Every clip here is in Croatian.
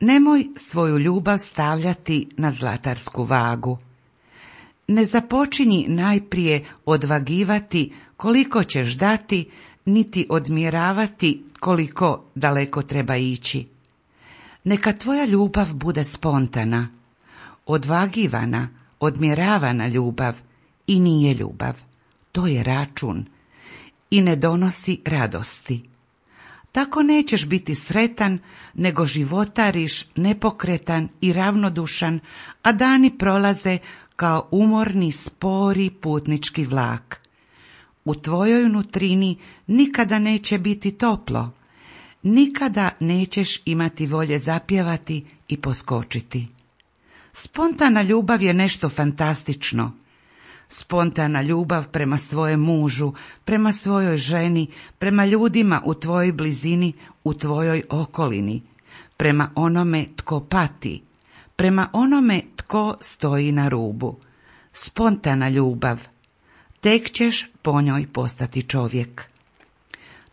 Nemoj svoju ljubav stavljati na zlatarsku vagu. Ne započinji najprije odvagivati koliko ćeš dati, niti odmjeravati koliko daleko treba ići. Neka tvoja ljubav bude spontana, odvagivana, odmjeravana ljubav i nije ljubav. To je račun i ne donosi radosti. Tako nećeš biti sretan, nego životariš nepokretan i ravnodušan, a dani prolaze kao umorni spori putnički vlak. U tvojoj nutrini nikada neće biti toplo, nikada nećeš imati volje zapjevati i poskočiti. Spontana ljubav je nešto fantastično spontana ljubav prema svojem mužu, prema svojoj ženi, prema ljudima u tvojoj blizini, u tvojoj okolini, prema onome tko pati, prema onome tko stoji na rubu. Spontana ljubav. Tek ćeš po njoj postati čovjek.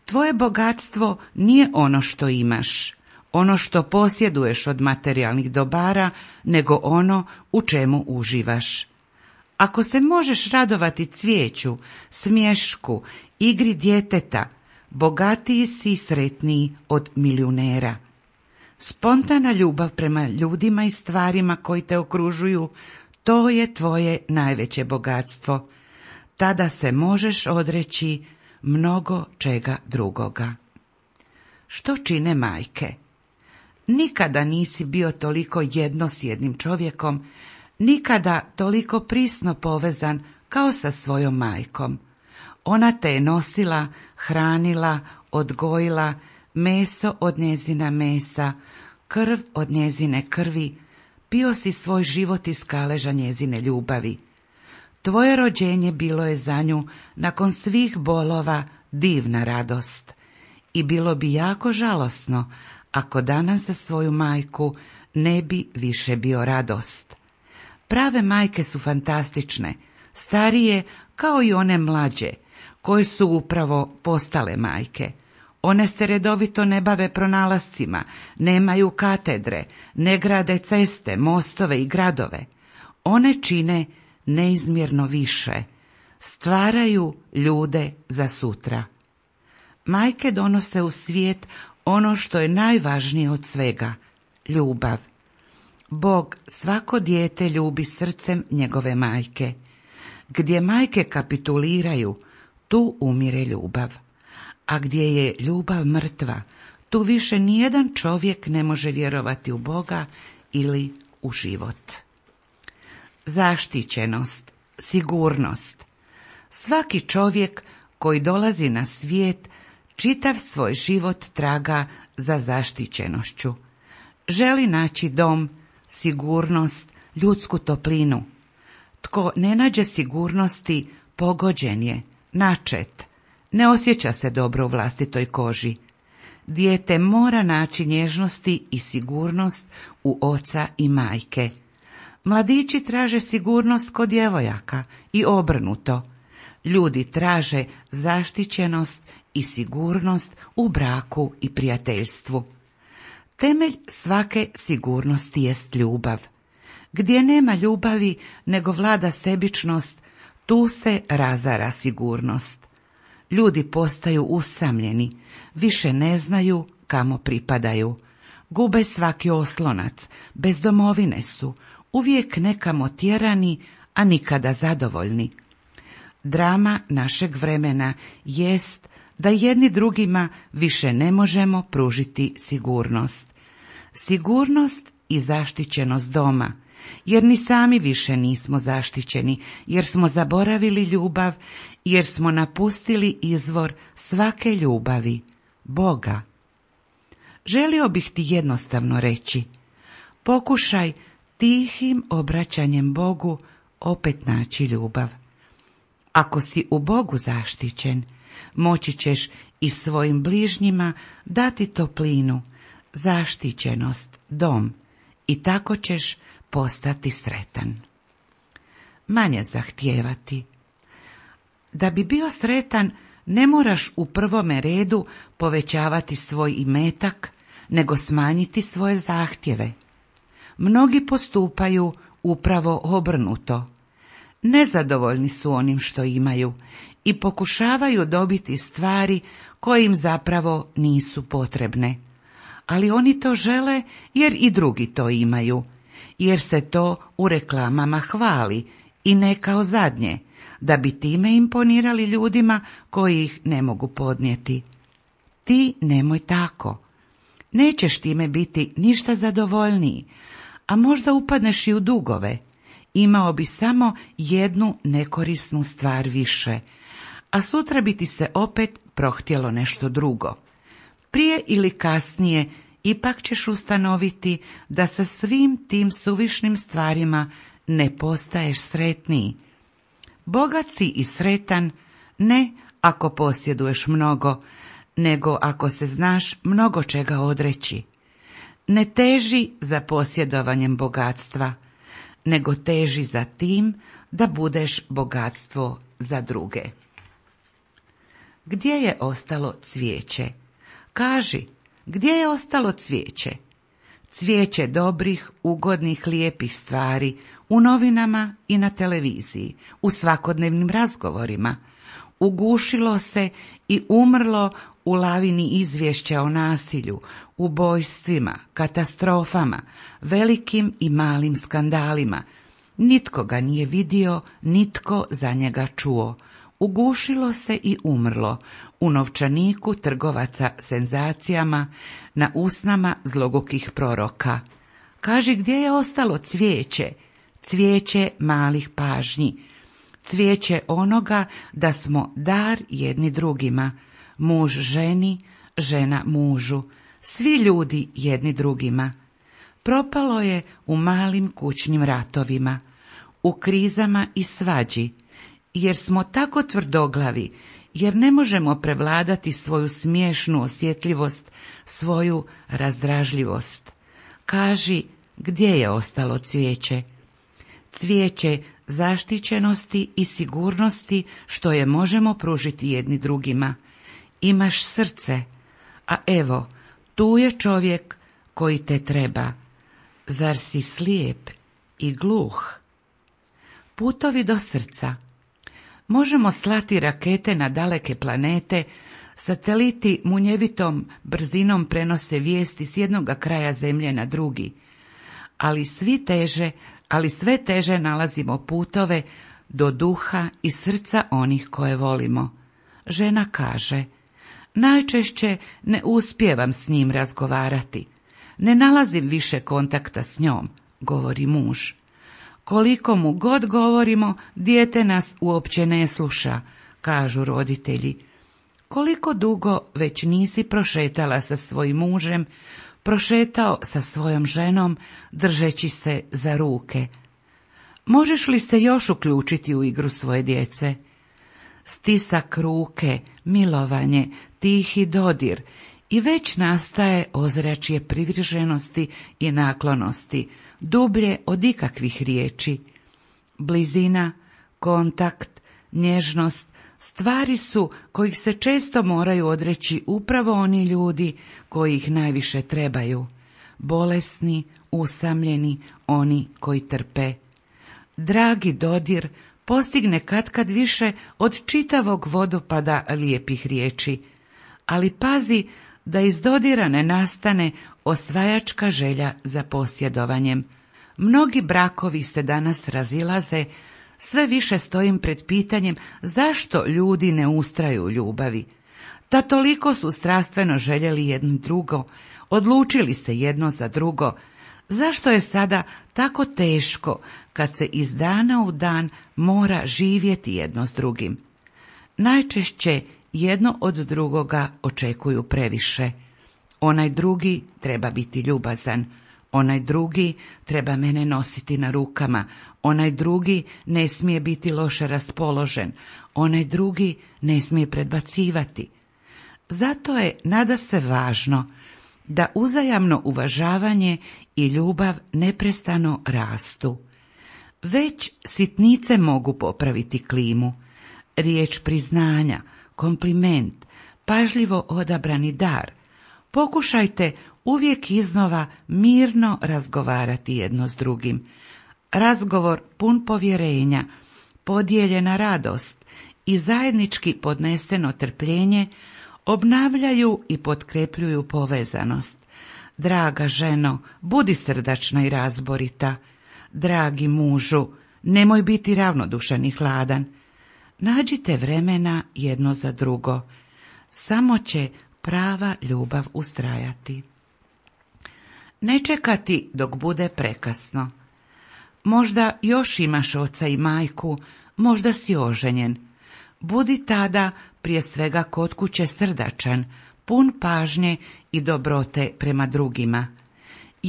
Tvoje bogatstvo nije ono što imaš, ono što posjeduješ od materijalnih dobara, nego ono u čemu uživaš. Ako se možeš radovati cvijeću, smješku, igri djeteta, bogatiji si i sretniji od milionera. Spontana ljubav prema ljudima i stvarima koji te okružuju, to je tvoje najveće bogatstvo. Tada se možeš odreći mnogo čega drugoga. Što čine majke? Nikada nisi bio toliko jedno s jednim čovjekom nikada toliko prisno povezan kao sa svojom majkom. Ona te je nosila, hranila, odgojila, meso od njezina mesa, krv od njezine krvi, pio si svoj život iz kaleža njezine ljubavi. Tvoje rođenje bilo je za nju nakon svih bolova divna radost. I bilo bi jako žalosno ako danas za svoju majku ne bi više bio radost. Prave majke su fantastične, starije kao i one mlađe, koje su upravo postale majke. One se redovito ne bave pronalascima, nemaju katedre, ne grade ceste, mostove i gradove. One čine neizmjerno više. Stvaraju ljude za sutra. Majke donose u svijet ono što je najvažnije od svega, ljubav. Bog svako dijete ljubi srcem njegove majke. Gdje majke kapituliraju, tu umire ljubav. A gdje je ljubav mrtva, tu više nijedan čovjek ne može vjerovati u Boga ili u život. Zaštićenost, sigurnost. Svaki čovjek koji dolazi na svijet čitav svoj život traga za zaštićenošću. Želi naći dom, sigurnost, ljudsku toplinu. Tko ne nađe sigurnosti, pogođen je, načet. Ne osjeća se dobro u vlastitoj koži. Dijete mora naći nježnosti i sigurnost u oca i majke. Mladići traže sigurnost kod djevojaka i obrnuto. Ljudi traže zaštićenost i sigurnost u braku i prijateljstvu. Temelj svake sigurnosti jest ljubav. Gdje nema ljubavi, nego vlada sebičnost, tu se razara sigurnost. Ljudi postaju usamljeni, više ne znaju kamo pripadaju. Gube svaki oslonac, bez domovine su, uvijek nekamo tjerani, a nikada zadovoljni. Drama našeg vremena jest da jedni drugima više ne možemo pružiti sigurnost. Sigurnost i zaštićenost doma, jer ni sami više nismo zaštićeni, jer smo zaboravili ljubav, jer smo napustili izvor svake ljubavi, Boga. Želio bih ti jednostavno reći, pokušaj tihim obraćanjem Bogu opet naći ljubav. Ako si u Bogu zaštićen, moći ćeš i svojim bližnjima dati toplinu, zaštićenost, dom i tako ćeš postati sretan. Manje zahtijevati. Da bi bio sretan, ne moraš u prvome redu povećavati svoj imetak, nego smanjiti svoje zahtjeve. Mnogi postupaju upravo obrnuto. Nezadovoljni su onim što imaju i pokušavaju dobiti stvari koje im zapravo nisu potrebne. Ali oni to žele jer i drugi to imaju, jer se to u reklamama hvali i ne kao zadnje, da bi time imponirali ljudima koji ih ne mogu podnijeti. Ti nemoj tako. Nećeš time biti ništa zadovoljniji, a možda upadneš i u dugove, imao bi samo jednu nekorisnu stvar više, a sutra bi ti se opet prohtjelo nešto drugo. Prije ili kasnije ipak ćeš ustanoviti da sa svim tim suvišnim stvarima ne postaješ sretniji. Bogat i sretan ne ako posjeduješ mnogo, nego ako se znaš mnogo čega odreći. Ne teži za posjedovanjem bogatstva, nego teži za tim da budeš bogatstvo za druge. Gdje je ostalo cvijeće? Kaži, gdje je ostalo cvijeće? Cvijeće dobrih, ugodnih, lijepih stvari u novinama i na televiziji, u svakodnevnim razgovorima. Ugušilo se i umrlo u lavini izvješća o nasilju, ubojstvima, katastrofama, velikim i malim skandalima. Nitko ga nije vidio, nitko za njega čuo. Ugušilo se i umrlo u novčaniku trgovaca senzacijama, na usnama zlogokih proroka. Kaži gdje je ostalo cvijeće, cvijeće malih pažnji, cvijeće onoga da smo dar jedni drugima – muž ženi, žena mužu, svi ljudi jedni drugima. Propalo je u malim kućnim ratovima, u krizama i svađi, jer smo tako tvrdoglavi, jer ne možemo prevladati svoju smiješnu osjetljivost, svoju razdražljivost. Kaži gdje je ostalo cvijeće. Cvijeće zaštićenosti i sigurnosti što je možemo pružiti jedni drugima – imaš srce, a evo, tu je čovjek koji te treba. Zar si slijep i gluh? Putovi do srca. Možemo slati rakete na daleke planete, sateliti munjevitom brzinom prenose vijesti s jednoga kraja zemlje na drugi. Ali svi teže, ali sve teže nalazimo putove do duha i srca onih koje volimo. Žena kaže, Najčešće ne uspijevam s njim razgovarati. Ne nalazim više kontakta s njom, govori muž. Koliko mu god govorimo, dijete nas uopće ne sluša, kažu roditelji. Koliko dugo već nisi prošetala sa svojim mužem, prošetao sa svojom ženom, držeći se za ruke. Možeš li se još uključiti u igru svoje djece? stisak ruke, milovanje, tihi dodir i već nastaje ozračje privrženosti i naklonosti, dublje od ikakvih riječi. Blizina, kontakt, nježnost, stvari su kojih se često moraju odreći upravo oni ljudi koji ih najviše trebaju. Bolesni, usamljeni, oni koji trpe. Dragi dodir postigne katkad više od čitavog vodopada lijepih riječi, ali pazi da iz dodirane nastane osvajačka želja za posjedovanjem. Mnogi brakovi se danas razilaze, sve više stojim pred pitanjem zašto ljudi ne ustraju ljubavi. Ta toliko su strastveno željeli jedno drugo, odlučili se jedno za drugo. Zašto je sada tako teško kad se iz dana u dan mora živjeti jedno s drugim. Najčešće jedno od drugoga očekuju previše. Onaj drugi treba biti ljubazan, onaj drugi treba mene nositi na rukama, onaj drugi ne smije biti loše raspoložen, onaj drugi ne smije predbacivati. Zato je nada se važno da uzajamno uvažavanje i ljubav neprestano rastu. Već sitnice mogu popraviti klimu. Riječ priznanja, kompliment, pažljivo odabrani dar. Pokušajte uvijek iznova mirno razgovarati jedno s drugim. Razgovor pun povjerenja, podijeljena radost i zajednički podneseno trpljenje obnavljaju i potkrepljuju povezanost. Draga ženo, budi srdačna i razborita dragi mužu, nemoj biti ravnodušan i hladan. Nađite vremena jedno za drugo. Samo će prava ljubav ustrajati. Ne čekati dok bude prekasno. Možda još imaš oca i majku, možda si oženjen. Budi tada prije svega kod kuće srdačan, pun pažnje i dobrote prema drugima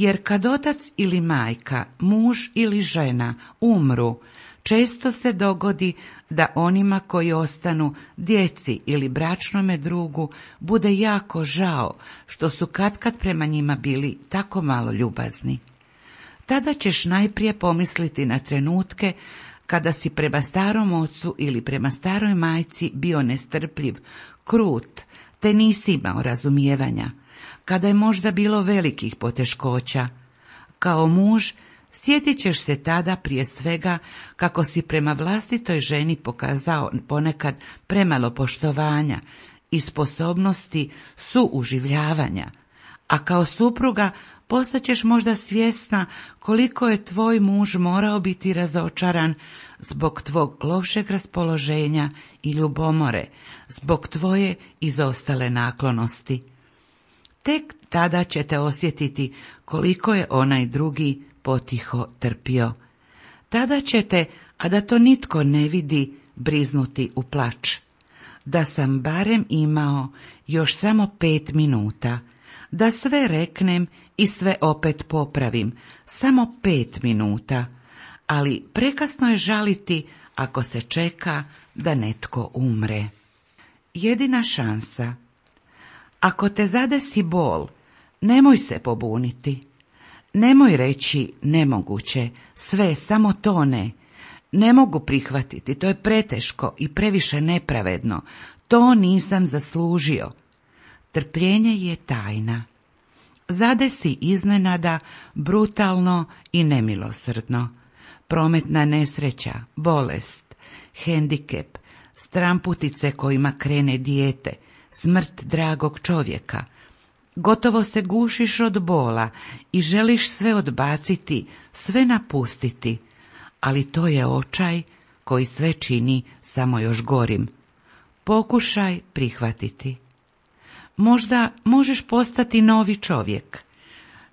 jer kad otac ili majka, muž ili žena umru, često se dogodi da onima koji ostanu djeci ili bračnome drugu bude jako žao što su katkad prema njima bili tako malo ljubazni. Tada ćeš najprije pomisliti na trenutke kada si prema starom ocu ili prema staroj majci bio nestrpljiv, krut, te nisi imao razumijevanja kada je možda bilo velikih poteškoća. Kao muž sjetit ćeš se tada prije svega kako si prema vlastitoj ženi pokazao ponekad premalo poštovanja i sposobnosti su uživljavanja, a kao supruga postaćeš možda svjesna koliko je tvoj muž morao biti razočaran zbog tvog lošeg raspoloženja i ljubomore, zbog tvoje izostale naklonosti. Tek tada ćete osjetiti koliko je onaj drugi potiho trpio. Tada ćete, a da to nitko ne vidi, briznuti u plač. Da sam barem imao još samo pet minuta, da sve reknem i sve opet popravim, samo pet minuta, ali prekasno je žaliti ako se čeka da netko umre. Jedina šansa ako te zadesi bol, nemoj se pobuniti. Nemoj reći nemoguće, sve, samo to ne. Ne mogu prihvatiti, to je preteško i previše nepravedno. To nisam zaslužio. Trpljenje je tajna. Zadesi iznenada, brutalno i nemilosrdno. Prometna nesreća, bolest, hendikep, stramputice kojima krene dijete – smrt dragog čovjeka. Gotovo se gušiš od bola i želiš sve odbaciti, sve napustiti, ali to je očaj koji sve čini samo još gorim. Pokušaj prihvatiti. Možda možeš postati novi čovjek,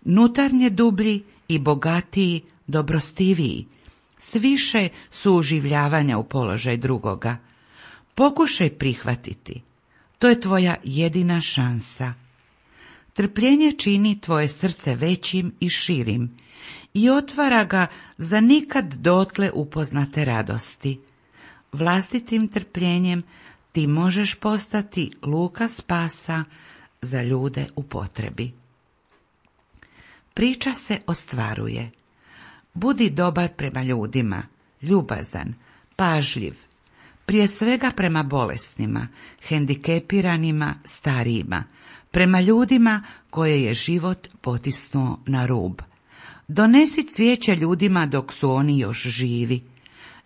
nutarnje dublji i bogatiji, dobrostiviji, s više suživljavanja u položaj drugoga. Pokušaj prihvatiti. To je tvoja jedina šansa. Trpljenje čini tvoje srce većim i širim i otvara ga za nikad dotle upoznate radosti. Vlastitim trpljenjem ti možeš postati luka spasa za ljude u potrebi. Priča se ostvaruje. Budi dobar prema ljudima, ljubazan, pažljiv, prije svega prema bolesnima, hendikepiranima, starijima, prema ljudima koje je život potisnuo na rub. Donesi cvijeće ljudima dok su oni još živi.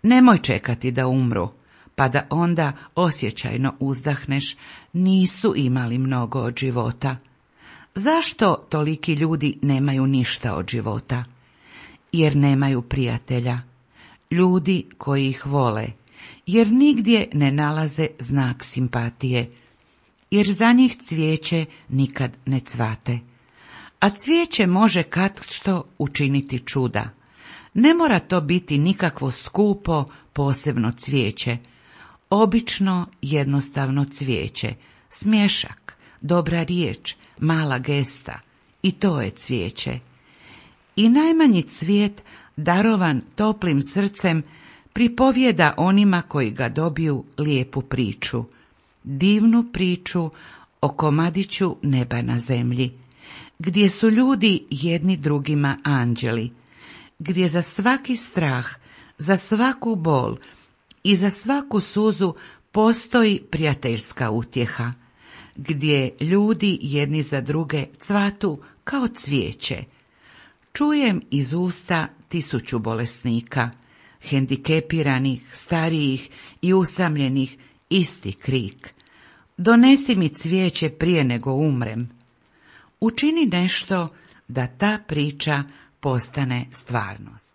Nemoj čekati da umru, pa da onda osjećajno uzdahneš, nisu imali mnogo od života. Zašto toliki ljudi nemaju ništa od života? Jer nemaju prijatelja, ljudi koji ih vole, jer nigdje ne nalaze znak simpatije, jer za njih cvijeće nikad ne cvate. A cvijeće može kad što učiniti čuda. Ne mora to biti nikakvo skupo posebno cvijeće. Obično jednostavno cvijeće, smješak, dobra riječ, mala gesta i to je cvijeće. I najmanji cvijet darovan toplim srcem pripovijeda onima koji ga dobiju lijepu priču, divnu priču o komadiću neba na zemlji, gdje su ljudi jedni drugima anđeli, gdje za svaki strah, za svaku bol i za svaku suzu postoji prijateljska utjeha, gdje ljudi jedni za druge cvatu kao cvijeće. Čujem iz usta tisuću bolesnika – hendikepiranih, starijih i usamljenih isti krik. Donesi mi cvijeće prije nego umrem. Učini nešto da ta priča postane stvarnost.